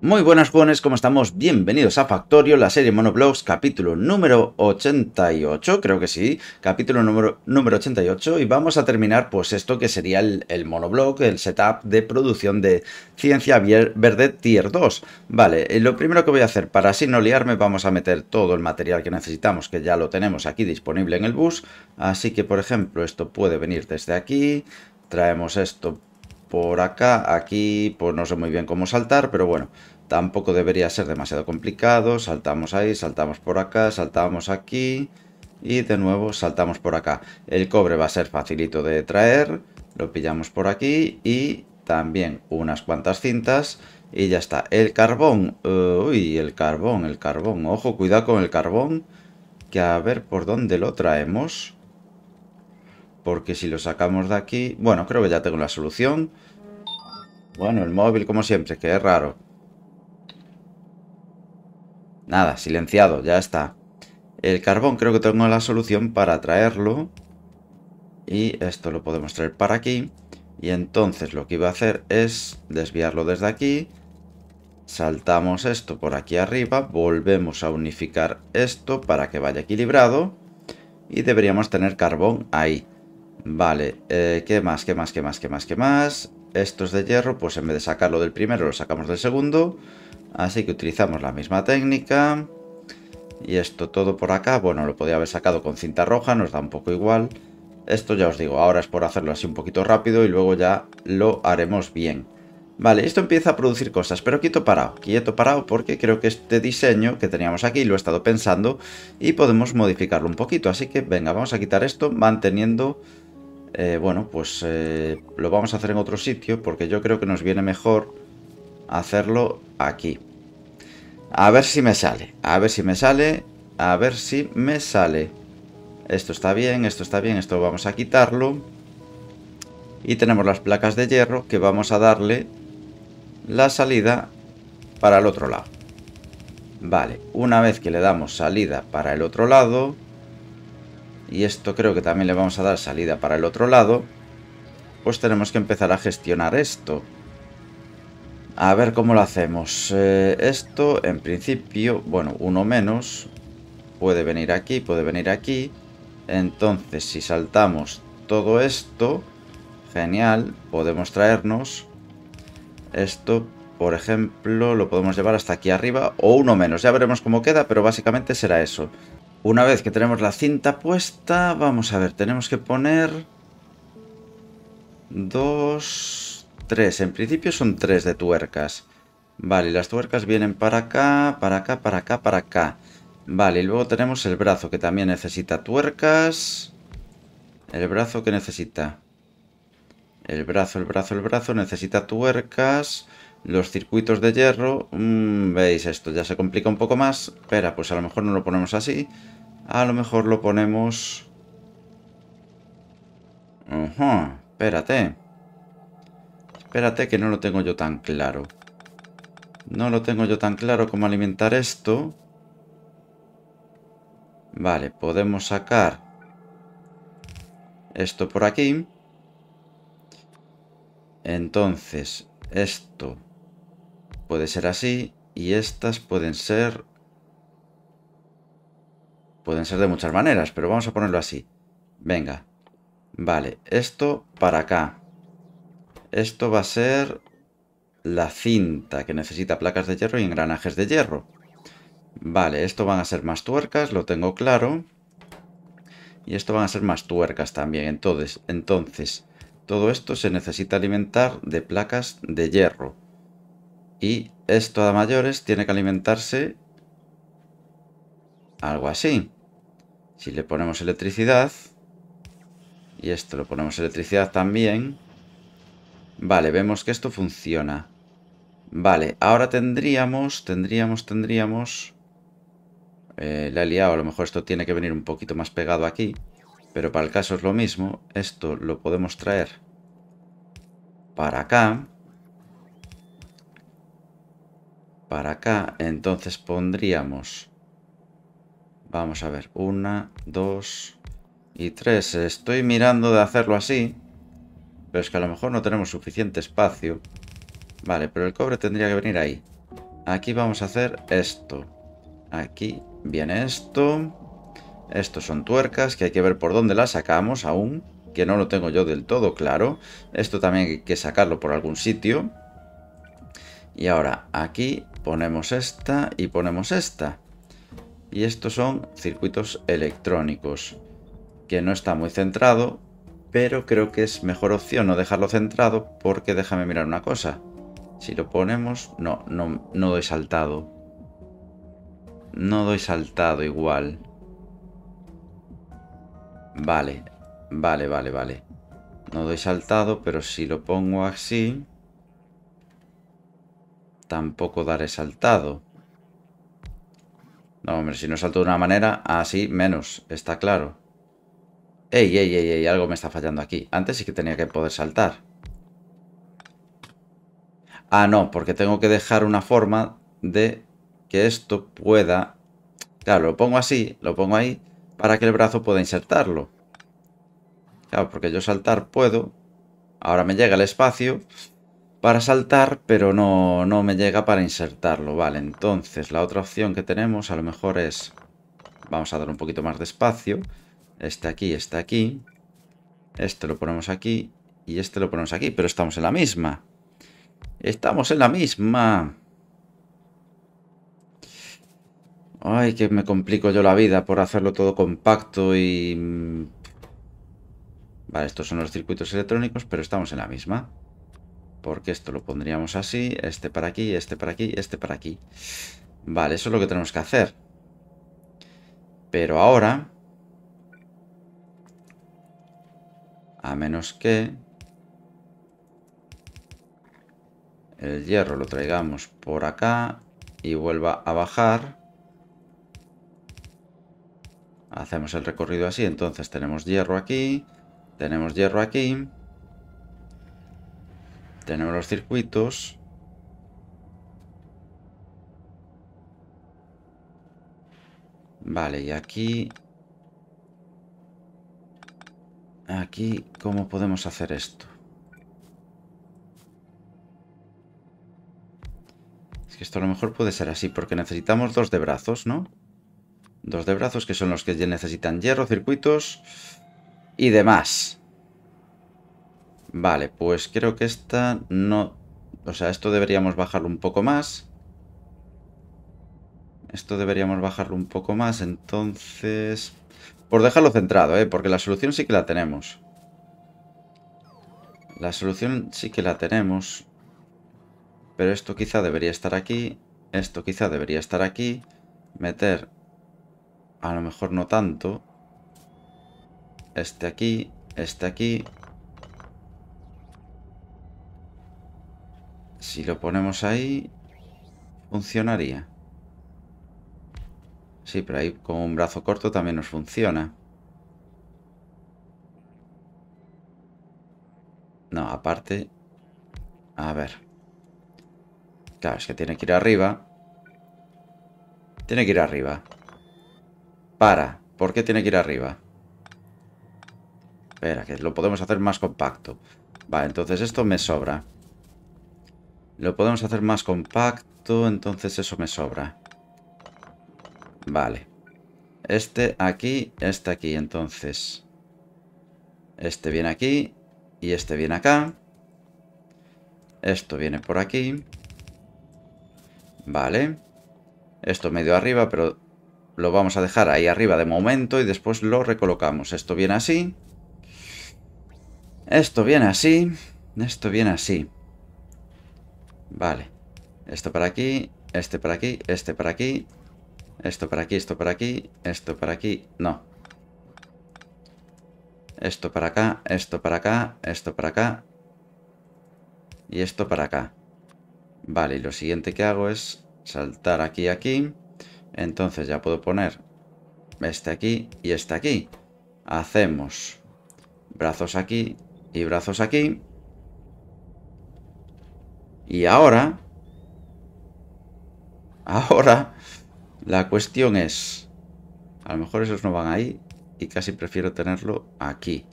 Muy buenas jóvenes, ¿cómo estamos? Bienvenidos a Factorio, la serie Monoblogs, capítulo número 88, creo que sí, capítulo número, número 88, y vamos a terminar pues esto que sería el, monoblog, el setup de producción de Ciencia Verde Tier 2. Vale, eh, lo primero que voy a hacer, para así no liarme, vamos a meter todo el material que necesitamos, que ya lo tenemos aquí disponible en el bus, así que por ejemplo esto puede venir desde aquí, traemos esto por acá, aquí, pues no sé muy bien cómo saltar, pero bueno, tampoco debería ser demasiado complicado. Saltamos ahí, saltamos por acá, saltamos aquí y de nuevo saltamos por acá. El cobre va a ser facilito de traer, lo pillamos por aquí y también unas cuantas cintas y ya está. El carbón, eh, uy, el carbón, el carbón, ojo, cuidado con el carbón, que a ver por dónde lo traemos. Porque si lo sacamos de aquí... Bueno, creo que ya tengo la solución. Bueno, el móvil, como siempre, que es raro. Nada, silenciado, ya está. El carbón creo que tengo la solución para traerlo. Y esto lo podemos traer para aquí. Y entonces lo que iba a hacer es desviarlo desde aquí. Saltamos esto por aquí arriba. Volvemos a unificar esto para que vaya equilibrado. Y deberíamos tener carbón ahí. Vale, eh, ¿qué más, qué más, qué más, qué más, qué más? Esto es de hierro, pues en vez de sacarlo del primero, lo sacamos del segundo. Así que utilizamos la misma técnica. Y esto todo por acá, bueno, lo podía haber sacado con cinta roja, nos da un poco igual. Esto ya os digo, ahora es por hacerlo así un poquito rápido y luego ya lo haremos bien. Vale, esto empieza a producir cosas, pero quieto parado, quieto parado porque creo que este diseño que teníamos aquí lo he estado pensando y podemos modificarlo un poquito. Así que venga, vamos a quitar esto manteniendo eh, bueno, pues eh, lo vamos a hacer en otro sitio porque yo creo que nos viene mejor hacerlo aquí. A ver si me sale, a ver si me sale, a ver si me sale. Esto está bien, esto está bien, esto vamos a quitarlo. Y tenemos las placas de hierro que vamos a darle la salida para el otro lado. Vale, una vez que le damos salida para el otro lado, y esto creo que también le vamos a dar salida para el otro lado, pues tenemos que empezar a gestionar esto. A ver cómo lo hacemos. Eh, esto, en principio, bueno, uno menos. Puede venir aquí, puede venir aquí. Entonces, si saltamos todo esto, genial, podemos traernos esto, por ejemplo, lo podemos llevar hasta aquí arriba o uno menos. Ya veremos cómo queda, pero básicamente será eso. Una vez que tenemos la cinta puesta, vamos a ver, tenemos que poner... Dos... Tres. En principio son tres de tuercas. Vale, las tuercas vienen para acá, para acá, para acá, para acá. Vale, y luego tenemos el brazo que también necesita tuercas. El brazo que necesita. El brazo, el brazo, el brazo necesita tuercas. Los circuitos de hierro, mm, veis esto, ya se complica un poco más. Espera, pues a lo mejor no lo ponemos así. A lo mejor lo ponemos... espérate. Espérate que no lo tengo yo tan claro. No lo tengo yo tan claro cómo alimentar esto. Vale, podemos sacar esto por aquí. Entonces, esto puede ser así y estas pueden ser... Pueden ser de muchas maneras, pero vamos a ponerlo así. Venga. Vale, esto para acá. Esto va a ser la cinta que necesita placas de hierro y engranajes de hierro. Vale, esto van a ser más tuercas, lo tengo claro. Y esto van a ser más tuercas también. Entonces, entonces todo esto se necesita alimentar de placas de hierro. Y esto a mayores tiene que alimentarse algo así. Si le ponemos electricidad, y esto lo ponemos electricidad también, vale, vemos que esto funciona. Vale, ahora tendríamos, tendríamos, tendríamos... Eh, la he liado, a lo mejor esto tiene que venir un poquito más pegado aquí, pero para el caso es lo mismo. Esto lo podemos traer para acá. para acá, entonces pondríamos, vamos a ver, una, dos y tres. Estoy mirando de hacerlo así, pero es que a lo mejor no tenemos suficiente espacio. Vale, pero el cobre tendría que venir ahí. Aquí vamos a hacer esto. Aquí viene esto. Estos son tuercas, que hay que ver por dónde las sacamos aún, que no lo tengo yo del todo claro. Esto también hay que sacarlo por algún sitio. Y ahora aquí ponemos esta y ponemos esta. Y estos son circuitos electrónicos, que no está muy centrado, pero creo que es mejor opción no dejarlo centrado porque déjame mirar una cosa. Si lo ponemos, no, no, no doy saltado. No doy saltado igual. Vale, vale, vale, vale. No doy saltado, pero si lo pongo así... Tampoco daré saltado. No, hombre, si no salto de una manera, así menos, está claro. Ey, ey, ey, ey, algo me está fallando aquí. Antes sí que tenía que poder saltar. Ah, no, porque tengo que dejar una forma de que esto pueda... Claro, lo pongo así, lo pongo ahí, para que el brazo pueda insertarlo. Claro, porque yo saltar puedo. Ahora me llega el espacio para saltar, pero no, no me llega para insertarlo. Vale, entonces la otra opción que tenemos a lo mejor es... Vamos a dar un poquito más de espacio. Este aquí, este aquí. Este lo ponemos aquí y este lo ponemos aquí, pero estamos en la misma. Estamos en la misma. Ay, que me complico yo la vida por hacerlo todo compacto y... Mm, vale, estos son los circuitos electrónicos, pero estamos en la misma. Porque esto lo pondríamos así, este para aquí, este para aquí, este para aquí. Vale, eso es lo que tenemos que hacer. Pero ahora... A menos que... El hierro lo traigamos por acá y vuelva a bajar. Hacemos el recorrido así, entonces tenemos hierro aquí, tenemos hierro aquí... Tenemos los circuitos. Vale, y aquí... Aquí, ¿cómo podemos hacer esto? Es que esto a lo mejor puede ser así, porque necesitamos dos de brazos, ¿no? Dos de brazos que son los que necesitan hierro, circuitos y demás. Vale, pues creo que esta no... O sea, esto deberíamos bajarlo un poco más. Esto deberíamos bajarlo un poco más, entonces... Por dejarlo centrado, ¿eh? Porque la solución sí que la tenemos. La solución sí que la tenemos. Pero esto quizá debería estar aquí. Esto quizá debería estar aquí. Meter... A lo mejor no tanto. Este aquí, este aquí Si lo ponemos ahí, funcionaría. Sí, pero ahí con un brazo corto también nos funciona. No, aparte... A ver. Claro, es que tiene que ir arriba. Tiene que ir arriba. Para. ¿Por qué tiene que ir arriba? Espera, que lo podemos hacer más compacto. Vale, entonces esto me sobra. Lo podemos hacer más compacto, entonces eso me sobra. Vale. Este aquí, este aquí, entonces. Este viene aquí y este viene acá. Esto viene por aquí. Vale. Esto medio arriba, pero lo vamos a dejar ahí arriba de momento y después lo recolocamos. Esto viene así. Esto viene así. Esto viene así. Vale. Esto para aquí, este para aquí, este para aquí, esto para aquí, esto para aquí, esto para aquí, no. Esto para acá, esto para acá, esto para acá. Y esto para acá. Vale, y lo siguiente que hago es saltar aquí, aquí. Entonces ya puedo poner este aquí y este aquí. Hacemos brazos aquí y brazos aquí. Y ahora... Ahora... La cuestión es... A lo mejor esos no van ahí y casi prefiero tenerlo aquí.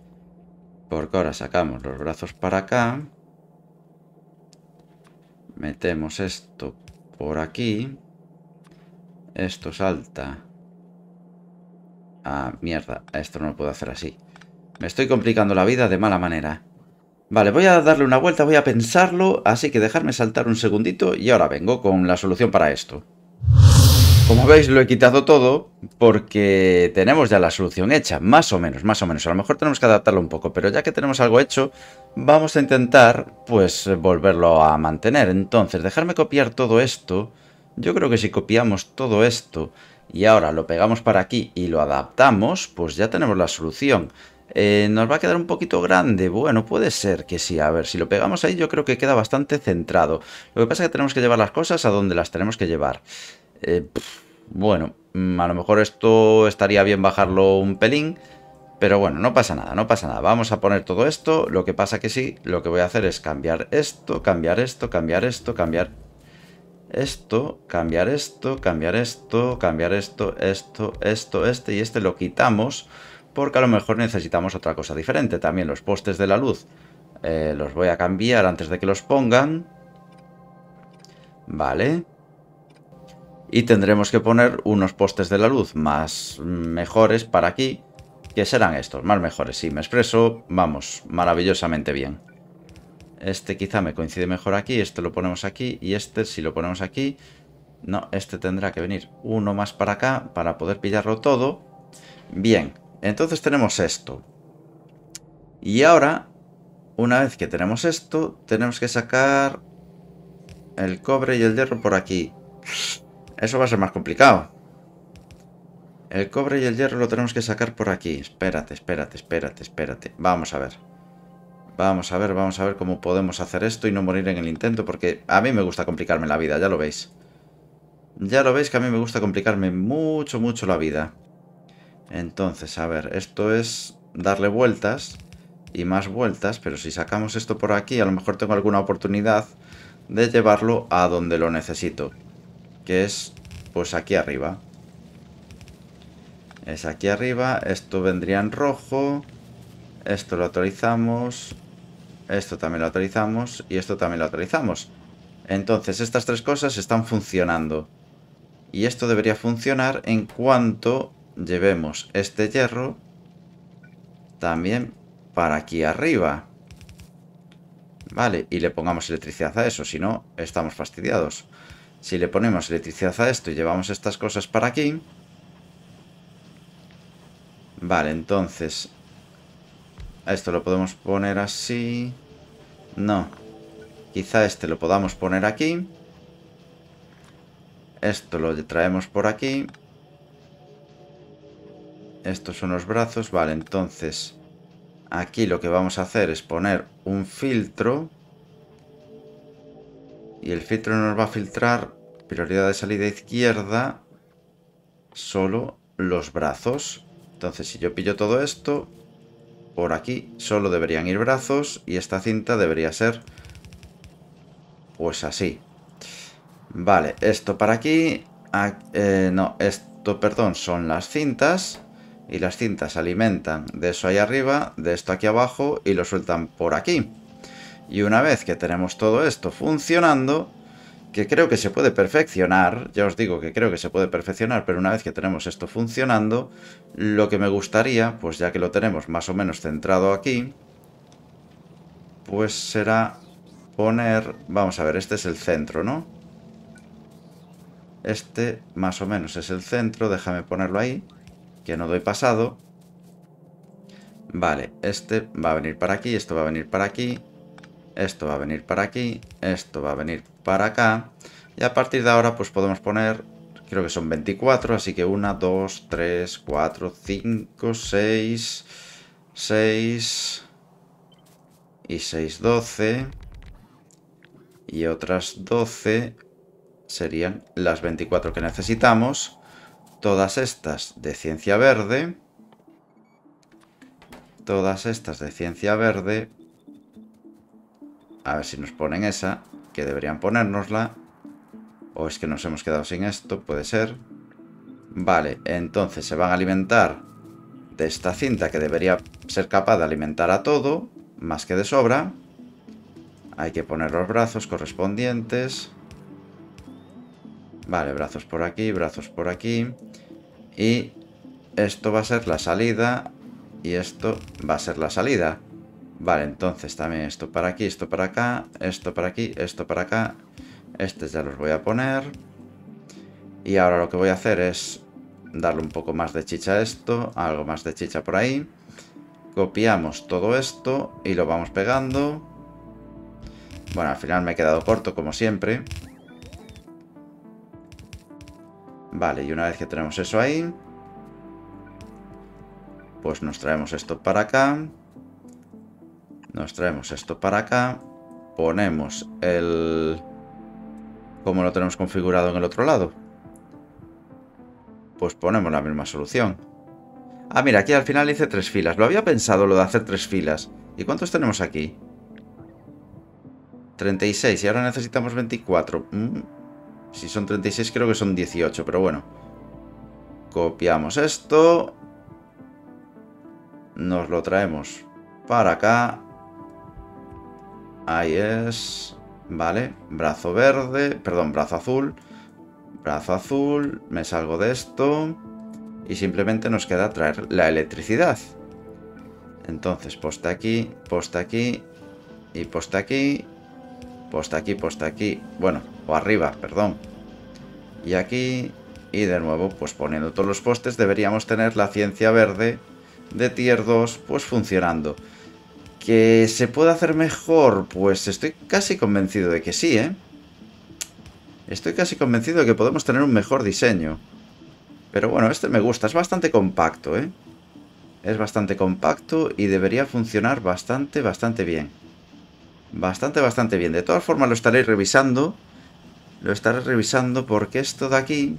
Porque ahora sacamos los brazos para acá. Metemos esto por aquí. Esto salta. Ah, mierda. Esto no lo puedo hacer así. Me estoy complicando la vida de mala manera. Vale, voy a darle una vuelta, voy a pensarlo, así que dejarme saltar un segundito y ahora vengo con la solución para esto. Como veis lo he quitado todo porque tenemos ya la solución hecha, más o menos, más o menos. A lo mejor tenemos que adaptarlo un poco, pero ya que tenemos algo hecho, vamos a intentar pues volverlo a mantener. Entonces, dejarme copiar todo esto, yo creo que si copiamos todo esto y ahora lo pegamos para aquí y lo adaptamos, pues ya tenemos la solución. Eh, nos va a quedar un poquito grande. Bueno, puede ser que sí. A ver, si lo pegamos ahí yo creo que queda bastante centrado. Lo que pasa es que tenemos que llevar las cosas a donde las tenemos que llevar. Eh, bueno, mm, a lo mejor esto estaría bien bajarlo un pelín. Pero bueno, no pasa nada, no pasa nada. Vamos a poner todo esto. Lo que pasa que sí, lo que voy a hacer es cambiar esto, cambiar esto, cambiar esto, cambiar esto, cambiar esto, cambiar esto, cambiar esto, esto, esto, este y este lo quitamos porque a lo mejor necesitamos otra cosa diferente. También los postes de la luz eh, los voy a cambiar antes de que los pongan. Vale. Y tendremos que poner unos postes de la luz más mejores para aquí, que serán estos, más mejores. Si me expreso, vamos, maravillosamente bien. Este quizá me coincide mejor aquí, este lo ponemos aquí y este si lo ponemos aquí... No, este tendrá que venir uno más para acá para poder pillarlo todo. Bien, entonces tenemos esto. Y ahora, una vez que tenemos esto, tenemos que sacar el cobre y el hierro por aquí. Eso va a ser más complicado. El cobre y el hierro lo tenemos que sacar por aquí. Espérate, espérate, espérate, espérate. Vamos a ver. Vamos a ver, vamos a ver cómo podemos hacer esto y no morir en el intento, porque a mí me gusta complicarme la vida, ya lo veis. Ya lo veis que a mí me gusta complicarme mucho, mucho la vida. Entonces, a ver, esto es darle vueltas y más vueltas, pero si sacamos esto por aquí, a lo mejor tengo alguna oportunidad de llevarlo a donde lo necesito, que es pues aquí arriba. Es aquí arriba, esto vendría en rojo, esto lo actualizamos, esto también lo actualizamos y esto también lo actualizamos. Entonces estas tres cosas están funcionando. Y esto debería funcionar en cuanto llevemos este hierro también para aquí arriba. Vale, y le pongamos electricidad a eso, si no, estamos fastidiados. Si le ponemos electricidad a esto y llevamos estas cosas para aquí... Vale, entonces... Esto lo podemos poner así... No. Quizá este lo podamos poner aquí. Esto lo traemos por aquí. Estos son los brazos. Vale, entonces aquí lo que vamos a hacer es poner un filtro. Y el filtro nos va a filtrar prioridad de salida izquierda solo los brazos. Entonces si yo pillo todo esto, por aquí solo deberían ir brazos y esta cinta debería ser pues así. Vale, esto para aquí, ah, eh, no, esto, perdón, son las cintas y las cintas alimentan de eso ahí arriba, de esto aquí abajo y lo sueltan por aquí. Y una vez que tenemos todo esto funcionando, que creo que se puede perfeccionar, ya os digo que creo que se puede perfeccionar, pero una vez que tenemos esto funcionando, lo que me gustaría, pues ya que lo tenemos más o menos centrado aquí, pues será poner... Vamos a ver, este es el centro, ¿no? Este más o menos es el centro, déjame ponerlo ahí que no doy pasado. Vale, este va a venir para aquí, esto va a venir para aquí, esto va a venir para aquí, esto va a venir para acá. Y a partir de ahora pues podemos poner, creo que son 24, así que 1, 2, 3, 4, 5, 6, 6 y 6, 12 y otras 12 serían las 24 que necesitamos todas estas de ciencia verde, todas estas de ciencia verde, a ver si nos ponen esa, que deberían ponérnosla, o es que nos hemos quedado sin esto, puede ser. Vale, entonces se van a alimentar de esta cinta que debería ser capaz de alimentar a todo, más que de sobra. Hay que poner los brazos correspondientes. Vale, brazos por aquí, brazos por aquí. Y esto va a ser la salida y esto va a ser la salida. Vale, entonces también esto para aquí, esto para acá, esto para aquí, esto para acá. Estos ya los voy a poner. Y ahora lo que voy a hacer es darle un poco más de chicha a esto, algo más de chicha por ahí. Copiamos todo esto y lo vamos pegando. Bueno, al final me he quedado corto como siempre. Vale, y una vez que tenemos eso ahí, pues nos traemos esto para acá. Nos traemos esto para acá. Ponemos el... como lo tenemos configurado en el otro lado? Pues ponemos la misma solución. Ah, mira, aquí al final hice tres filas. Lo había pensado lo de hacer tres filas. ¿Y cuántos tenemos aquí? 36 y ahora necesitamos 24. Si son 36 creo que son 18, pero bueno. Copiamos esto. Nos lo traemos para acá. Ahí es. Vale, brazo verde, perdón, brazo azul. Brazo azul, me salgo de esto. Y simplemente nos queda traer la electricidad. Entonces, posta aquí, posta aquí y posta aquí posta aquí, posta aquí, bueno, o arriba, perdón. Y aquí, y de nuevo, pues poniendo todos los postes, deberíamos tener la ciencia verde de tier 2, pues funcionando. ¿Que se puede hacer mejor? Pues estoy casi convencido de que sí, ¿eh? Estoy casi convencido de que podemos tener un mejor diseño. Pero bueno, este me gusta, es bastante compacto, ¿eh? Es bastante compacto y debería funcionar bastante, bastante bien. Bastante, bastante bien. De todas formas lo estaréis revisando. Lo estaré revisando porque esto de aquí...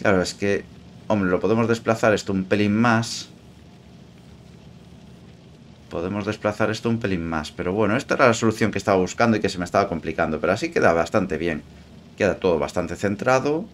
Claro, es que... Hombre, lo podemos desplazar esto un pelín más. Podemos desplazar esto un pelín más. Pero bueno, esta era la solución que estaba buscando y que se me estaba complicando. Pero así queda bastante bien. Queda todo bastante centrado.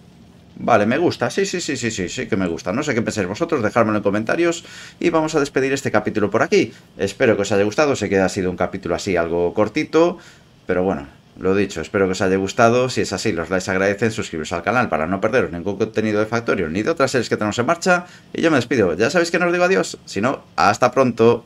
Vale, me gusta, sí, sí, sí, sí, sí, sí que me gusta. No sé qué pensáis vosotros, dejármelo en comentarios y vamos a despedir este capítulo por aquí. Espero que os haya gustado, sé que ha sido un capítulo así algo cortito, pero bueno, lo dicho, espero que os haya gustado. Si es así, los likes agradecen, suscribiros al canal para no perderos ningún contenido de Factorio ni de otras series que tenemos en marcha. Y yo me despido, ya sabéis que no os digo adiós, sino hasta pronto.